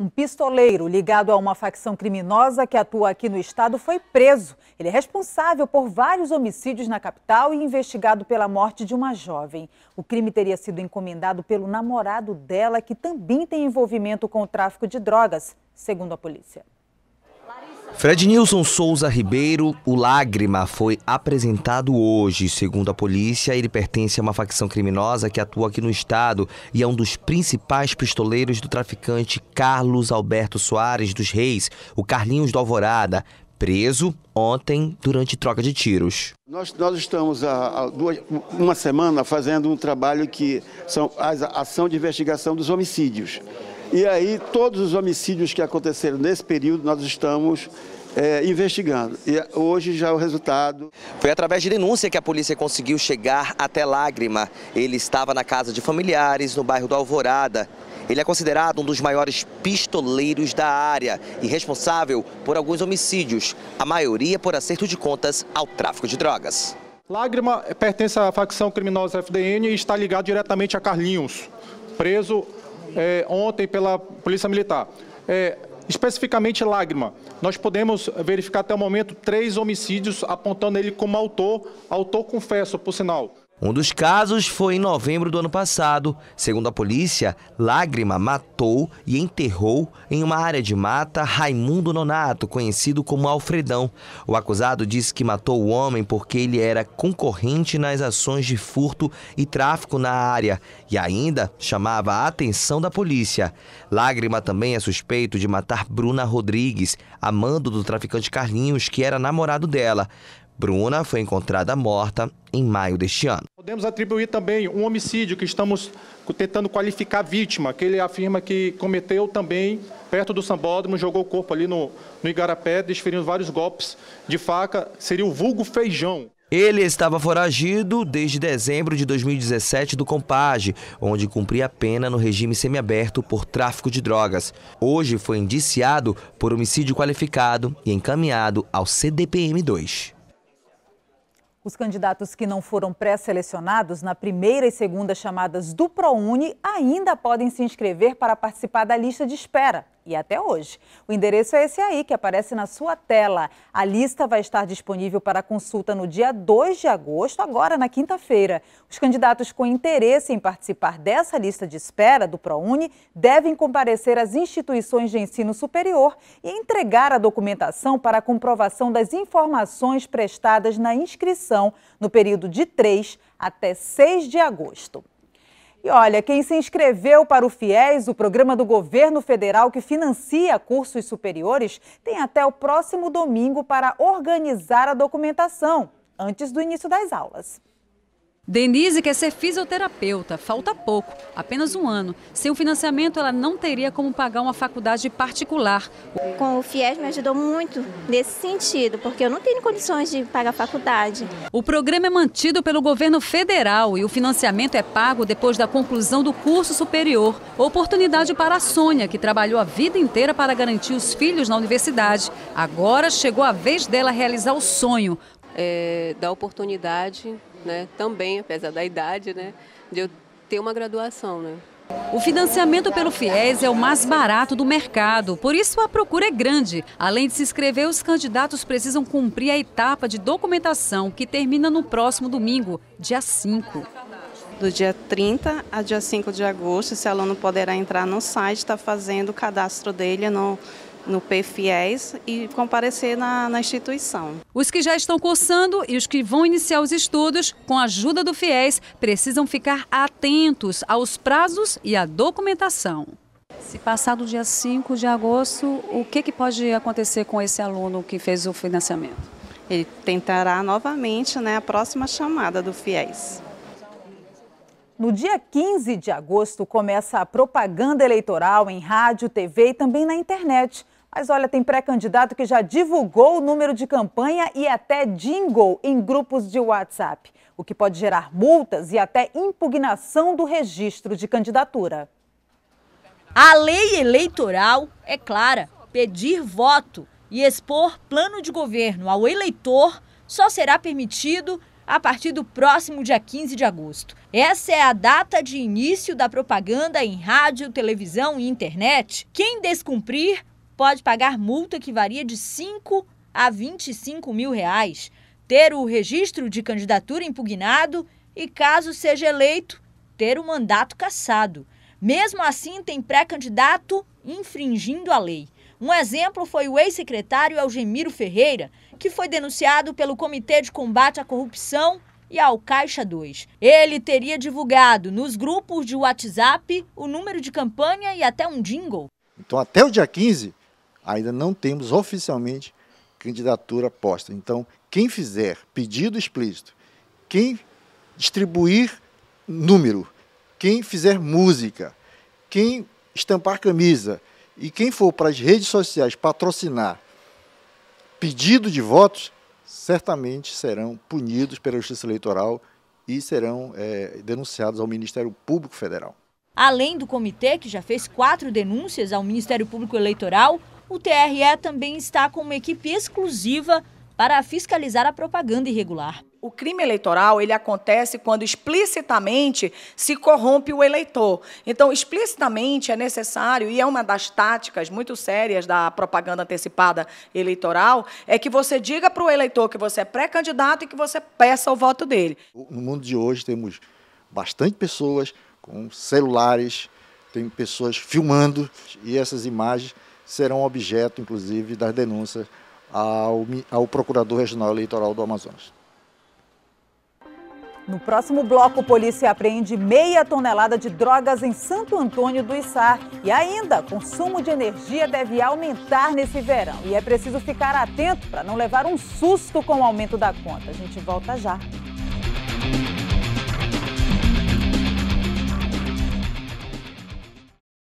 Um pistoleiro ligado a uma facção criminosa que atua aqui no estado foi preso. Ele é responsável por vários homicídios na capital e investigado pela morte de uma jovem. O crime teria sido encomendado pelo namorado dela, que também tem envolvimento com o tráfico de drogas, segundo a polícia. Fred Nilson Souza Ribeiro, o Lágrima, foi apresentado hoje. Segundo a polícia, ele pertence a uma facção criminosa que atua aqui no estado e é um dos principais pistoleiros do traficante Carlos Alberto Soares dos Reis, o Carlinhos do Alvorada, preso ontem durante troca de tiros. Nós, nós estamos há, há duas, uma semana fazendo um trabalho que são a ação de investigação dos homicídios. E aí, todos os homicídios que aconteceram nesse período, nós estamos é, investigando. E é, hoje já é o resultado. Foi através de denúncia que a polícia conseguiu chegar até Lágrima. Ele estava na casa de familiares, no bairro do Alvorada. Ele é considerado um dos maiores pistoleiros da área e responsável por alguns homicídios, a maioria por acerto de contas ao tráfico de drogas. Lágrima pertence à facção criminosa FDN e está ligado diretamente a Carlinhos, preso é, ontem pela Polícia Militar. É, especificamente Lágrima, nós podemos verificar até o momento três homicídios apontando ele como autor, autor confesso, por sinal. Um dos casos foi em novembro do ano passado. Segundo a polícia, Lágrima matou e enterrou em uma área de mata Raimundo Nonato, conhecido como Alfredão. O acusado disse que matou o homem porque ele era concorrente nas ações de furto e tráfico na área e ainda chamava a atenção da polícia. Lágrima também é suspeito de matar Bruna Rodrigues, amando do traficante Carlinhos, que era namorado dela. Bruna foi encontrada morta em maio deste ano. Podemos atribuir também um homicídio que estamos tentando qualificar vítima, que ele afirma que cometeu também perto do sambódromo, jogou o corpo ali no, no igarapé, desferindo vários golpes de faca, seria o vulgo feijão. Ele estava foragido desde dezembro de 2017 do Compage, onde cumpria pena no regime semiaberto por tráfico de drogas. Hoje foi indiciado por homicídio qualificado e encaminhado ao CDPM 2. Os candidatos que não foram pré-selecionados na primeira e segunda chamadas do ProUni ainda podem se inscrever para participar da lista de espera e até hoje. O endereço é esse aí que aparece na sua tela. A lista vai estar disponível para consulta no dia 2 de agosto, agora na quinta-feira. Os candidatos com interesse em participar dessa lista de espera do ProUni devem comparecer às instituições de ensino superior e entregar a documentação para a comprovação das informações prestadas na inscrição no período de 3 até 6 de agosto. E olha, quem se inscreveu para o FIES, o programa do governo federal que financia cursos superiores, tem até o próximo domingo para organizar a documentação, antes do início das aulas. Denise quer ser fisioterapeuta, falta pouco, apenas um ano. Sem o financiamento, ela não teria como pagar uma faculdade particular. Com o FIES me ajudou muito nesse sentido, porque eu não tenho condições de pagar faculdade. O programa é mantido pelo governo federal e o financiamento é pago depois da conclusão do curso superior. Oportunidade para a Sônia, que trabalhou a vida inteira para garantir os filhos na universidade. Agora chegou a vez dela realizar o sonho. É, da oportunidade né? Também, apesar da idade, né? De eu ter uma graduação, né? O financiamento pelo FIES é o mais barato do mercado, por isso a procura é grande. Além de se inscrever, os candidatos precisam cumprir a etapa de documentação, que termina no próximo domingo, dia 5. Do dia 30 a dia 5 de agosto, esse aluno poderá entrar no site, está fazendo o cadastro dele no no PFIES e comparecer na, na, instituição. Os que já estão cursando e os que vão iniciar os estudos, com a ajuda do FIES, precisam ficar atentos aos prazos e à documentação. Se passar do dia 5 de agosto, o que, que pode acontecer com esse aluno que fez o financiamento? Ele tentará novamente né, a próxima chamada do FIES. No dia 15 de agosto, começa a propaganda eleitoral em rádio, TV e também na internet. Mas olha, tem pré-candidato que já divulgou o número de campanha e até jingle em grupos de WhatsApp, o que pode gerar multas e até impugnação do registro de candidatura. A lei eleitoral é clara: pedir voto e expor plano de governo ao eleitor só será permitido a partir do próximo dia 15 de agosto. Essa é a data de início da propaganda em rádio, televisão e internet. Quem descumprir pode pagar multa que varia de 5 a 25 mil reais, ter o registro de candidatura impugnado e, caso seja eleito, ter o mandato cassado. Mesmo assim, tem pré-candidato infringindo a lei. Um exemplo foi o ex-secretário Algemiro Ferreira, que foi denunciado pelo Comitê de Combate à Corrupção e ao Caixa 2. Ele teria divulgado nos grupos de WhatsApp o número de campanha e até um jingle. Então, até o dia 15, ainda não temos oficialmente candidatura posta. Então, quem fizer pedido explícito, quem distribuir número, quem fizer música, quem estampar camisa e quem for para as redes sociais patrocinar pedido de votos, certamente serão punidos pela Justiça Eleitoral e serão é, denunciados ao Ministério Público Federal. Além do comitê, que já fez quatro denúncias ao Ministério Público Eleitoral, o TRE também está com uma equipe exclusiva para fiscalizar a propaganda irregular. O crime eleitoral, ele acontece quando explicitamente se corrompe o eleitor. Então, explicitamente é necessário, e é uma das táticas muito sérias da propaganda antecipada eleitoral, é que você diga para o eleitor que você é pré-candidato e que você peça o voto dele. No mundo de hoje temos bastante pessoas com celulares, tem pessoas filmando e essas imagens serão objeto, inclusive, das denúncias ao, ao Procurador Regional Eleitoral do Amazonas. No próximo bloco, polícia apreende meia tonelada de drogas em Santo Antônio do Içá. E ainda, consumo de energia deve aumentar nesse verão. E é preciso ficar atento para não levar um susto com o aumento da conta. A gente volta já.